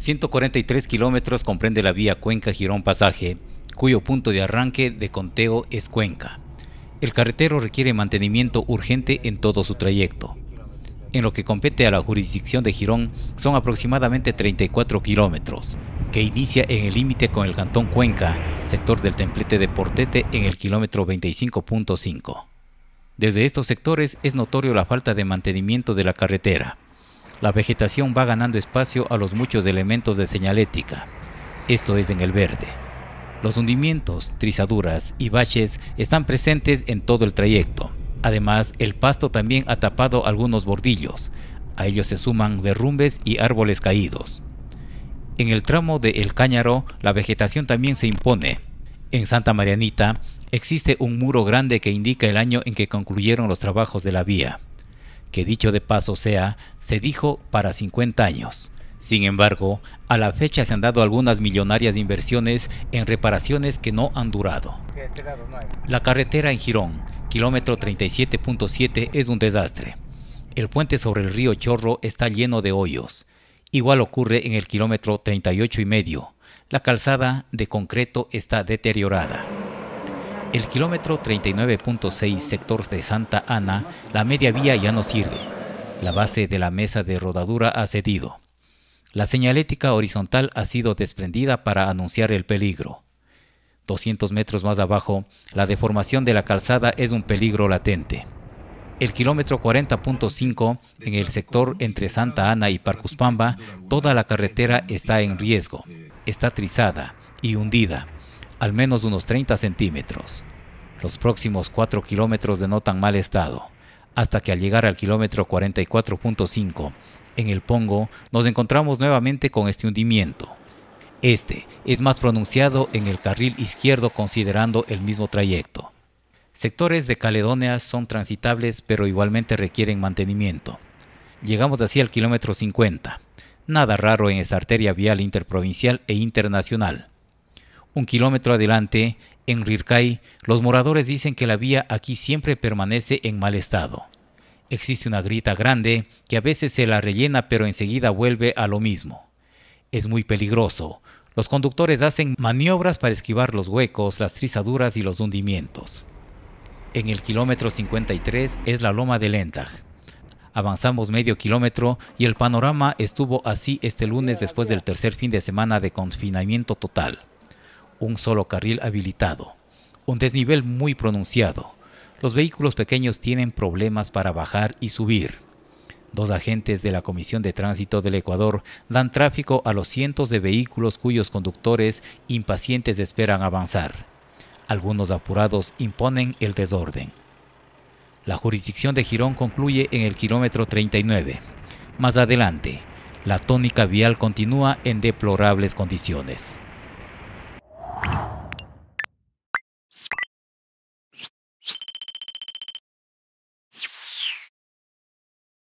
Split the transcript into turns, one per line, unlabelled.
143 kilómetros comprende la vía Cuenca-Girón Pasaje, cuyo punto de arranque de conteo es Cuenca. El carretero requiere mantenimiento urgente en todo su trayecto. En lo que compete a la jurisdicción de Girón son aproximadamente 34 kilómetros, que inicia en el límite con el cantón Cuenca, sector del templete de Portete en el kilómetro 25.5. Desde estos sectores es notorio la falta de mantenimiento de la carretera la vegetación va ganando espacio a los muchos elementos de señalética. Esto es en el verde. Los hundimientos, trizaduras y baches están presentes en todo el trayecto. Además, el pasto también ha tapado algunos bordillos. A ellos se suman derrumbes y árboles caídos. En el tramo de El Cáñaro, la vegetación también se impone. En Santa Marianita existe un muro grande que indica el año en que concluyeron los trabajos de la vía que dicho de paso sea, se dijo para 50 años. Sin embargo, a la fecha se han dado algunas millonarias inversiones en reparaciones que no han durado. La carretera en Girón, kilómetro 37.7, es un desastre. El puente sobre el río Chorro está lleno de hoyos. Igual ocurre en el kilómetro 38 y medio. La calzada de concreto está deteriorada. El kilómetro 39.6 sector de Santa Ana, la media vía ya no sirve. La base de la mesa de rodadura ha cedido. La señalética horizontal ha sido desprendida para anunciar el peligro. 200 metros más abajo, la deformación de la calzada es un peligro latente. El kilómetro 40.5, en el sector entre Santa Ana y Parcuspamba, toda la carretera está en riesgo, está trizada y hundida al menos unos 30 centímetros. Los próximos 4 kilómetros denotan mal estado, hasta que al llegar al kilómetro 44.5, en el Pongo, nos encontramos nuevamente con este hundimiento. Este es más pronunciado en el carril izquierdo considerando el mismo trayecto. Sectores de Caledonia son transitables pero igualmente requieren mantenimiento. Llegamos así al kilómetro 50. Nada raro en esa arteria vial interprovincial e internacional. Un kilómetro adelante, en Rircay, los moradores dicen que la vía aquí siempre permanece en mal estado. Existe una grita grande que a veces se la rellena pero enseguida vuelve a lo mismo. Es muy peligroso. Los conductores hacen maniobras para esquivar los huecos, las trizaduras y los hundimientos. En el kilómetro 53 es la loma de Lentag. Avanzamos medio kilómetro y el panorama estuvo así este lunes después del tercer fin de semana de confinamiento total un solo carril habilitado, un desnivel muy pronunciado. Los vehículos pequeños tienen problemas para bajar y subir. Dos agentes de la Comisión de Tránsito del Ecuador dan tráfico a los cientos de vehículos cuyos conductores impacientes esperan avanzar. Algunos apurados imponen el desorden. La jurisdicción de Girón concluye en el kilómetro 39. Más adelante, la tónica vial continúa en deplorables condiciones.